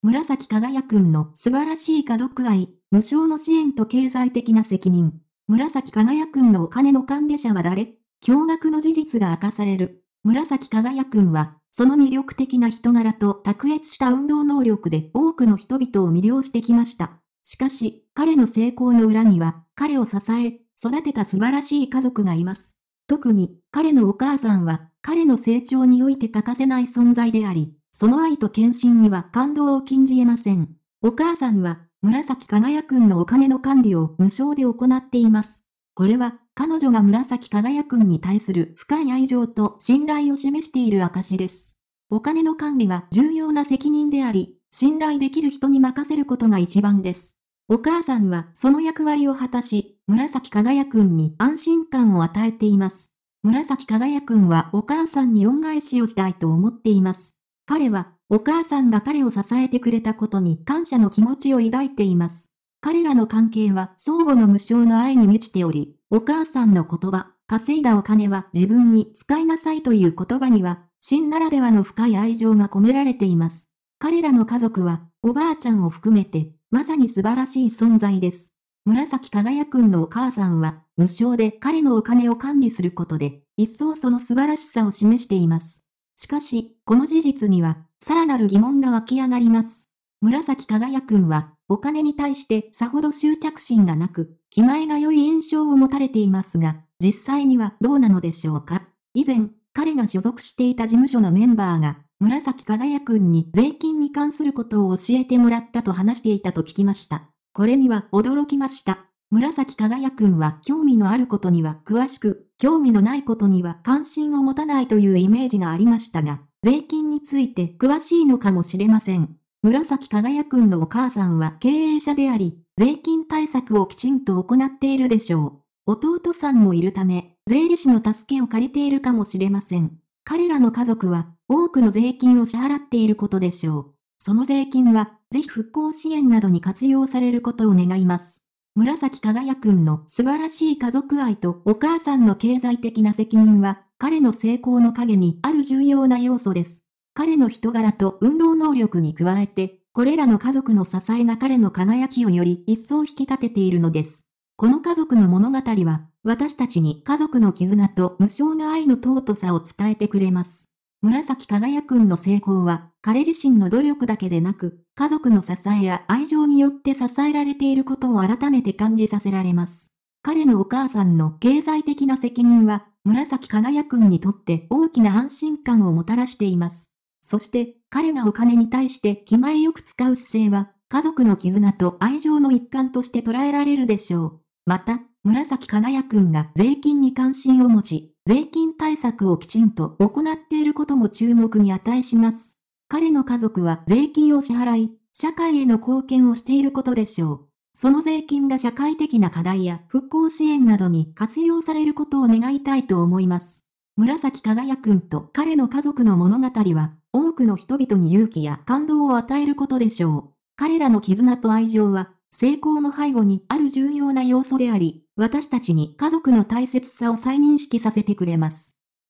紫輝くんの素晴らしい家族愛、無償の支援と経済的な責任。紫輝くんのお金の管理者は誰驚愕の事実が明かされる。紫輝くんは、その魅力的な人柄と卓越した運動能力で多くの人々を魅了してきました。しかし、彼の成功の裏には、彼を支え、育てた素晴らしい家族がいます。特に、彼のお母さんは、彼の成長において欠かせない存在であり、その愛と献身には感動を禁じ得ません。お母さんは、紫輝くんのお金の管理を無償で行っています。これは、彼女が紫輝くんに対する深い愛情と信頼を示している証です。お金の管理は重要な責任であり、信頼できる人に任せることが一番です。お母さんはその役割を果たし、紫輝くんに安心感を与えています。紫輝くんはお母さんに恩返しをしたいと思っています。彼は、お母さんが彼を支えてくれたことに感謝の気持ちを抱いています。彼らの関係は相互の無償の愛に満ちており、お母さんの言葉、稼いだお金は自分に使いなさいという言葉には、真ならではの深い愛情が込められています。彼らの家族は、おばあちゃんを含めて、まさに素晴らしい存在です。紫輝くんのお母さんは、無償で彼のお金を管理することで、一層その素晴らしさを示しています。しかし、この事実には、さらなる疑問が湧き上がります。紫輝くんは、お金に対してさほど執着心がなく、気前が良い印象を持たれていますが、実際にはどうなのでしょうか。以前、彼が所属していた事務所のメンバーが、紫輝くんに税金に関することを教えてもらったと話していたと聞きました。これには驚きました。紫輝くんは興味のあることには詳しく、興味のないことには関心を持たないというイメージがありましたが、税金について詳しいのかもしれません。紫輝くんのお母さんは経営者であり、税金対策をきちんと行っているでしょう。弟さんもいるため、税理士の助けを借りているかもしれません。彼らの家族は多くの税金を支払っていることでしょう。その税金は、ぜひ復興支援などに活用されることを願います。紫輝くんの素晴らしい家族愛とお母さんの経済的な責任は、彼の成功の陰にある重要な要素です。彼の人柄と運動能力に加えて、これらの家族の支えが彼の輝きをより一層引き立てているのです。この家族の物語は、私たちに家族の絆と無償の愛の尊さを伝えてくれます。紫輝くんの成功は、彼自身の努力だけでなく、家族の支えや愛情によって支えられていることを改めて感じさせられます。彼のお母さんの経済的な責任は、紫輝くんにとって大きな安心感をもたらしています。そして、彼がお金に対して気前よく使う姿勢は、家族の絆と愛情の一環として捉えられるでしょう。また、紫輝くんが税金に関心を持ち、税金対策をきちんと行っていることも注目に値します。彼の家族は税金を支払い、社会への貢献をしていることでしょう。その税金が社会的な課題や復興支援などに活用されることを願いたいと思います。紫輝くんと彼の家族の物語は、多くの人々に勇気や感動を与えることでしょう。彼らの絆と愛情は、成功の背後にある重要な要素であり、私たちに家族の大切さを再認識させてくれます。